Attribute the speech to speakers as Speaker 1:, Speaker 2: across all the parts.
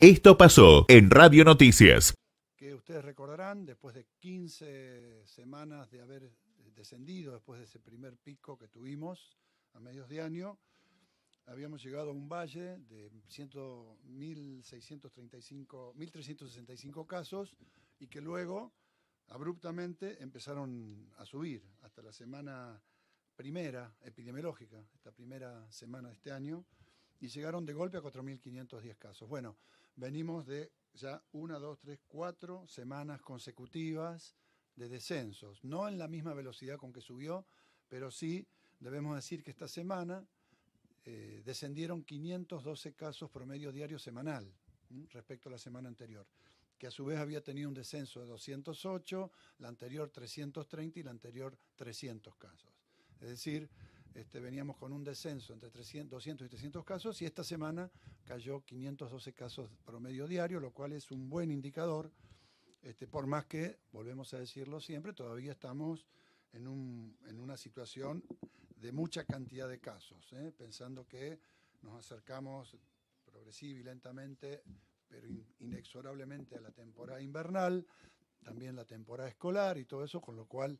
Speaker 1: Esto pasó en Radio Noticias. Que ustedes recordarán, después de 15 semanas de haber descendido, después de ese primer pico que tuvimos a medios de año, habíamos llegado a un valle de 1.365 casos y que luego abruptamente empezaron a subir hasta la semana primera epidemiológica, esta primera semana de este año y llegaron de golpe a 4.510 casos. Bueno, venimos de ya una, dos, tres, cuatro semanas consecutivas de descensos, no en la misma velocidad con que subió, pero sí debemos decir que esta semana eh, descendieron 512 casos promedio diario semanal respecto a la semana anterior, que a su vez había tenido un descenso de 208, la anterior 330 y la anterior 300 casos. Es decir, este, veníamos con un descenso entre 300, 200 y 300 casos y esta semana cayó 512 casos promedio diario, lo cual es un buen indicador, este, por más que, volvemos a decirlo siempre, todavía estamos en, un, en una situación de mucha cantidad de casos, ¿eh? pensando que nos acercamos progresiva y lentamente, pero inexorablemente a la temporada invernal, también la temporada escolar y todo eso, con lo cual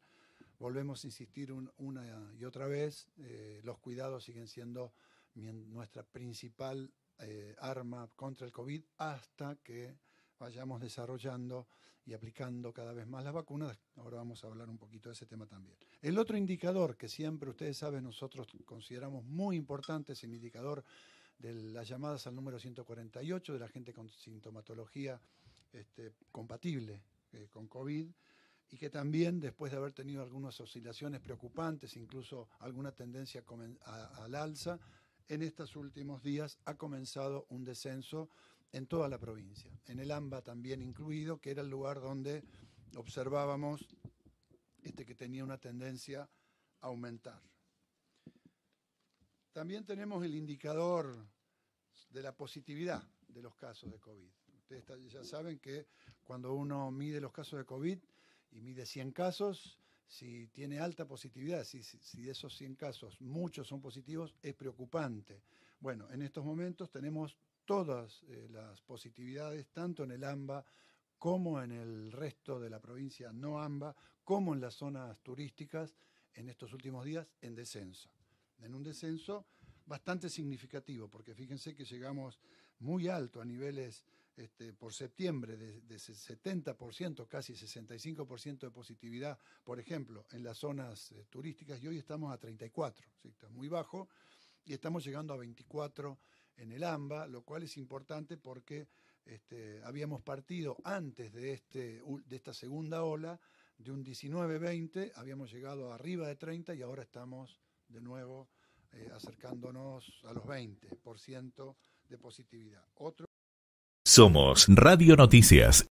Speaker 1: volvemos a insistir una y otra vez, eh, los cuidados siguen siendo nuestra principal eh, arma contra el COVID hasta que vayamos desarrollando y aplicando cada vez más las vacunas. Ahora vamos a hablar un poquito de ese tema también. El otro indicador que siempre ustedes saben nosotros consideramos muy importante es el indicador de las llamadas al número 148 de la gente con sintomatología este, compatible eh, con COVID y que también después de haber tenido algunas oscilaciones preocupantes, incluso alguna tendencia al alza, en estos últimos días ha comenzado un descenso en toda la provincia, en el AMBA también incluido, que era el lugar donde observábamos este que tenía una tendencia a aumentar. También tenemos el indicador de la positividad de los casos de COVID. Ustedes ya saben que cuando uno mide los casos de COVID, y mide 100 casos, si tiene alta positividad, si, de esos 100 casos muchos son positivos, es preocupante. Bueno, en estos momentos tenemos todas eh, las positividades, tanto en el AMBA como en el resto de la provincia no AMBA, como en las zonas turísticas, en estos últimos días en descenso. En un descenso bastante significativo, porque fíjense que llegamos muy alto a niveles este, por septiembre de, 70%, casi 65% de positividad, por ejemplo, en las zonas eh, turísticas, y hoy estamos a 34, muy bajo, y estamos llegando a 24 en el AMBA, lo cual es importante porque este, habíamos partido antes de, este, de esta segunda ola de un 19-20, habíamos llegado arriba de 30 y ahora estamos de nuevo eh, acercándonos a los 20% de positividad. Otro somos Radio Noticias.